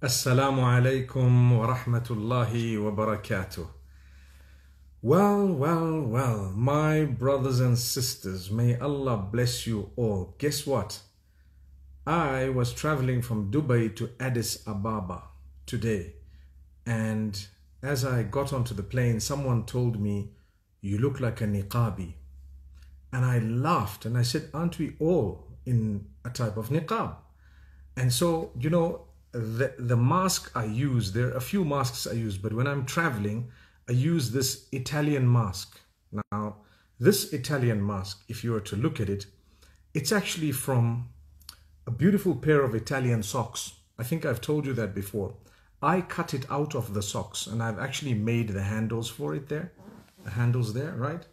Assalamu alaikum wa rahmatullahi wa barakatuh. Well, well, well, my brothers and sisters, may Allah bless you all. Guess what? I was traveling from Dubai to Addis Ababa today, and as I got onto the plane, someone told me, You look like a niqabi. And I laughed and I said, Aren't we all in a type of niqab? And so, you know, the, the mask I use, there are a few masks I use, but when I'm traveling, I use this Italian mask. Now, this Italian mask, if you were to look at it, it's actually from a beautiful pair of Italian socks. I think I've told you that before. I cut it out of the socks and I've actually made the handles for it there. The handles there, right?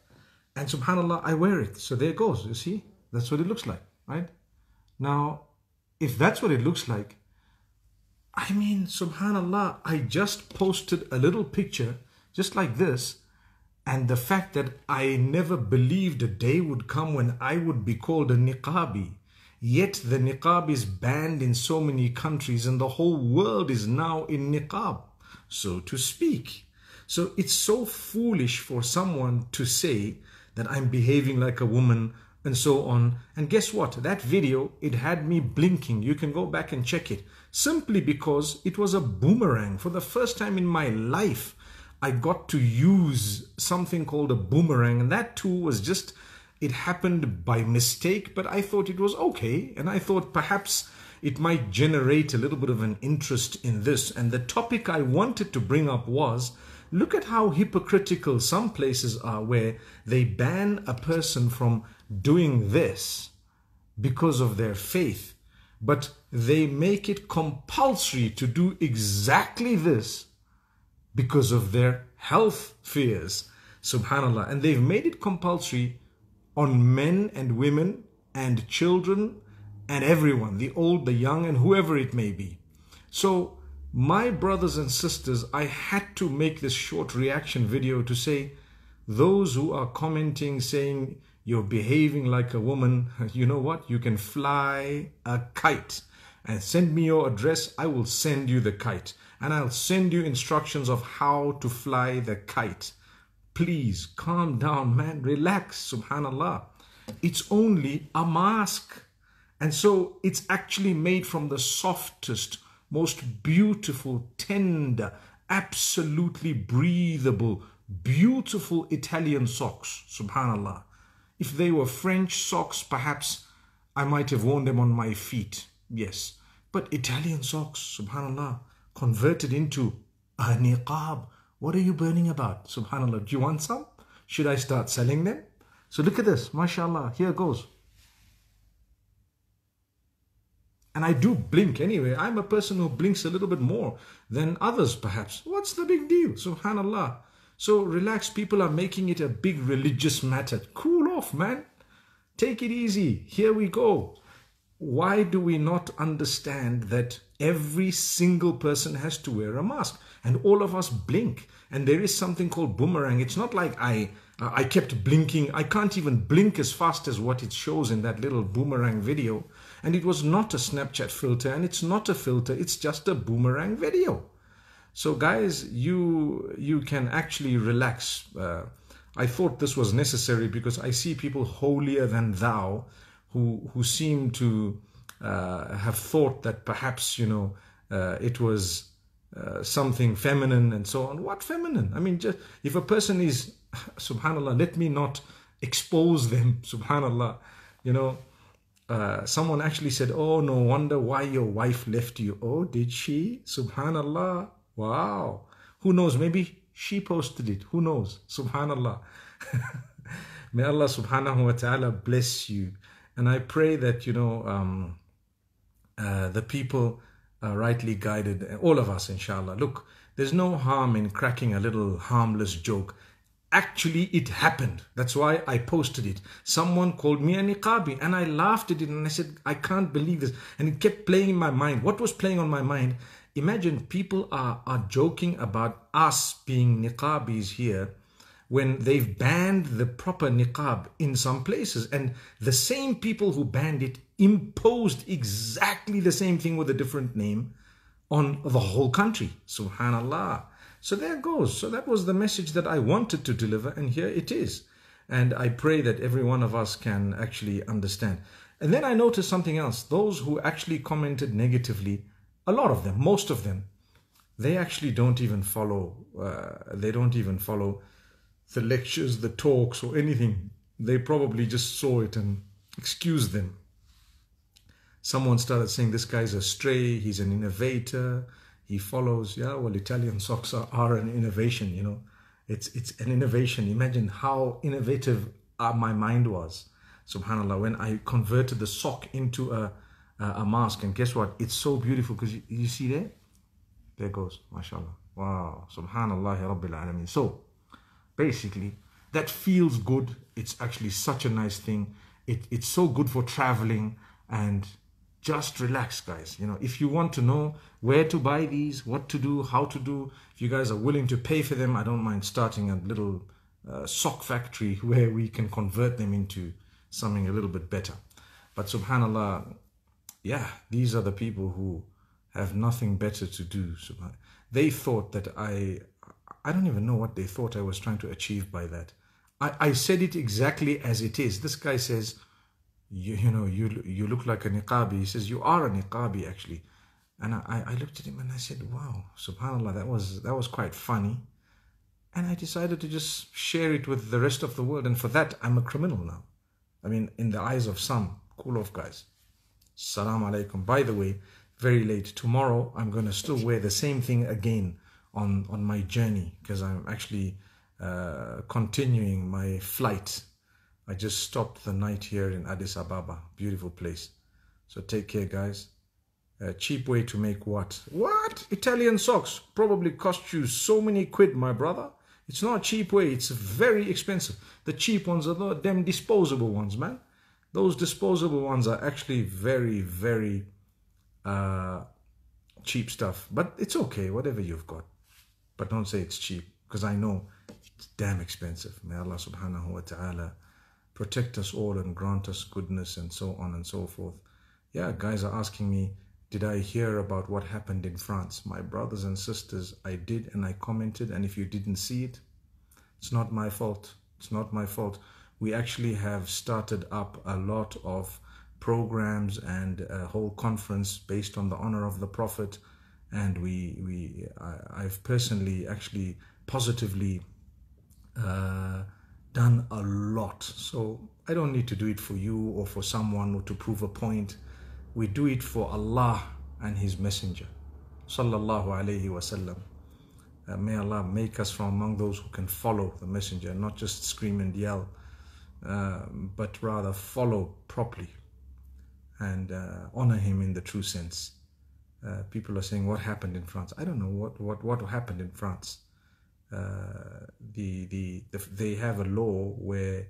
And subhanAllah, I wear it. So there it goes, you see? That's what it looks like, right? Now, if that's what it looks like, I mean, subhanAllah, I just posted a little picture just like this. And the fact that I never believed a day would come when I would be called a niqabi. Yet the niqab is banned in so many countries and the whole world is now in niqab, so to speak. So it's so foolish for someone to say that I'm behaving like a woman and so on. And guess what? That video, it had me blinking. You can go back and check it simply because it was a boomerang. For the first time in my life, I got to use something called a boomerang. And that too was just, it happened by mistake, but I thought it was okay. And I thought perhaps it might generate a little bit of an interest in this. And the topic I wanted to bring up was Look at how hypocritical some places are where they ban a person from doing this because of their faith, but they make it compulsory to do exactly this because of their health fears. Subhanallah. And they've made it compulsory on men and women and children and everyone, the old, the young, and whoever it may be. So my brothers and sisters, I had to make this short reaction video to say, those who are commenting saying you're behaving like a woman, you know what? You can fly a kite and send me your address. I will send you the kite and I'll send you instructions of how to fly the kite. Please calm down, man. Relax. Subhanallah. It's only a mask. And so it's actually made from the softest, most beautiful, tender, absolutely breathable, beautiful Italian socks, subhanAllah. If they were French socks, perhaps I might have worn them on my feet, yes. But Italian socks, subhanAllah, converted into a niqab. What are you burning about, subhanAllah? Do you want some? Should I start selling them? So look at this, mashallah, here goes. And I do blink anyway. I'm a person who blinks a little bit more than others, perhaps. What's the big deal? Subhanallah. So relax. People are making it a big religious matter. Cool off, man. Take it easy. Here we go. Why do we not understand that every single person has to wear a mask? And all of us blink. And there is something called boomerang. It's not like I. I kept blinking. I can't even blink as fast as what it shows in that little boomerang video. And it was not a Snapchat filter and it's not a filter, it's just a boomerang video. So guys, you you can actually relax. Uh, I thought this was necessary because I see people holier than thou, who who seem to uh, have thought that perhaps you know uh, it was uh, something feminine and so on. What feminine? I mean, just if a person is, subhanallah, let me not expose them, subhanallah, you know. Uh, someone actually said, Oh, no wonder why your wife left you. Oh, did she? Subhanallah. Wow. Who knows? Maybe she posted it. Who knows? Subhanallah. May Allah subhanahu wa ta'ala bless you. And I pray that, you know, um, uh, the people are rightly guided, all of us, inshallah. Look, there's no harm in cracking a little harmless joke actually it happened. That's why I posted it. Someone called me an niqabi and I laughed at it and I said, I can't believe this. And it kept playing in my mind. What was playing on my mind? Imagine people are, are joking about us being niqabis here when they've banned the proper niqab in some places. And the same people who banned it imposed exactly the same thing with a different name on the whole country. Subhanallah. So there goes. So that was the message that I wanted to deliver, and here it is. And I pray that every one of us can actually understand. And then I noticed something else. Those who actually commented negatively, a lot of them, most of them, they actually don't even follow. Uh, they don't even follow the lectures, the talks, or anything. They probably just saw it and excused them. Someone started saying this guy's a stray. He's an innovator he follows, yeah, well, Italian socks are an innovation, you know. It's, it's an innovation. Imagine how innovative uh, my mind was, subhanAllah, when I converted the sock into a, a, a mask. And guess what? It's so beautiful because you, you, see there? There goes, mashallah. Wow, subhanAllah, Rabbil Alameen. So, basically, that feels good. It's actually such a nice thing. It, it's so good for traveling and just relax guys you know if you want to know where to buy these what to do how to do if you guys are willing to pay for them i don't mind starting a little uh, sock factory where we can convert them into something a little bit better but subhanallah yeah these are the people who have nothing better to do they thought that i i don't even know what they thought i was trying to achieve by that i i said it exactly as it is this guy says you, you know, you, you look like a niqabi. He says, you are a niqabi actually. And I, I looked at him and I said, wow, subhanAllah, that was, that was quite funny. And I decided to just share it with the rest of the world. And for that, I'm a criminal now. I mean, in the eyes of some cool off guys. Salam alaikum. By the way, very late tomorrow, I'm going to still wear the same thing again on, on my journey because I'm actually uh, continuing my flight I just stopped the night here in Addis Ababa. Beautiful place. So take care, guys. A cheap way to make what? What? Italian socks probably cost you so many quid, my brother. It's not a cheap way. It's very expensive. The cheap ones are the them disposable ones, man. Those disposable ones are actually very, very uh, cheap stuff. But it's okay, whatever you've got. But don't say it's cheap because I know it's damn expensive. May Allah subhanahu wa ta'ala protect us all and grant us goodness and so on and so forth. Yeah, guys are asking me, did I hear about what happened in France? My brothers and sisters, I did and I commented. And if you didn't see it, it's not my fault. It's not my fault. We actually have started up a lot of programs and a whole conference based on the honor of the Prophet. And we, we I, have personally actually positively uh, done a lot. So I don't need to do it for you or for someone or to prove a point. We do it for Allah and His Messenger. Sallallahu alayhi wasallam. Uh, may Allah make us from among those who can follow the Messenger, not just scream and yell, uh, but rather follow properly and uh, honor him in the true sense. Uh, people are saying, What happened in France? I don't know what, what, what happened in France the, the, the, they have a law where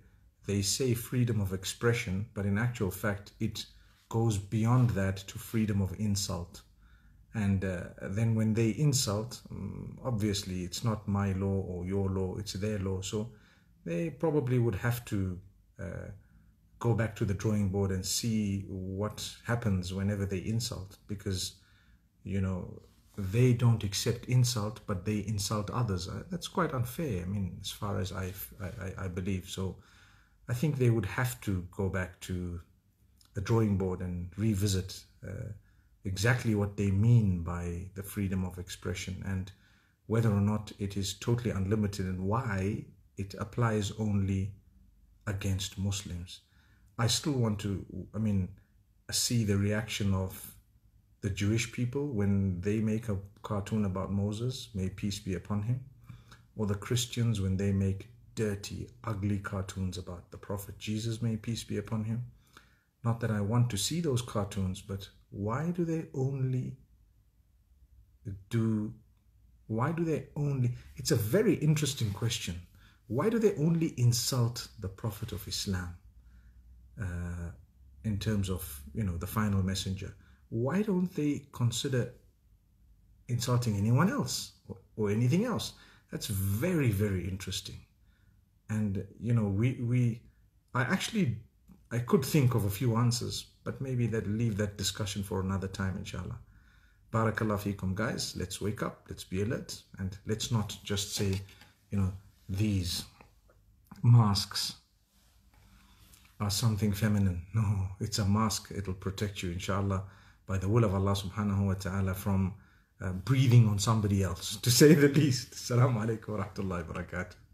they say freedom of expression, but in actual fact, it goes beyond that to freedom of insult. And uh, then when they insult, mm, obviously it's not my law or your law, it's their law. So they probably would have to uh, go back to the drawing board and see what happens whenever they insult because, you know, they don't accept insult, but they insult others. Uh, that's quite unfair, I mean, as far as I, I, I believe. So I think they would have to go back to the drawing board and revisit uh, exactly what they mean by the freedom of expression and whether or not it is totally unlimited and why it applies only against Muslims. I still want to, I mean, see the reaction of the Jewish people when they make a cartoon about Moses, may peace be upon him, or the Christians when they make dirty, ugly cartoons about the Prophet Jesus, may peace be upon him. Not that I want to see those cartoons, but why do they only do why do they only it's a very interesting question why do they only insult the prophet of islam uh, in terms of you know the final messenger why don't they consider insulting anyone else or, or anything else? That's very, very interesting. And, you know, we, we, I actually, I could think of a few answers, but maybe that leave that discussion for another time, inshallah. Barakallah fikum, guys. Let's wake up, let's be alert, and let's not just say, you know, these masks are something feminine. No, it's a mask. It'll protect you, inshallah by the will of Allah subhanahu wa ta'ala from uh, breathing on somebody else, to say the least. Assalamu alaikum wa rahmatullahi wa barakatuh.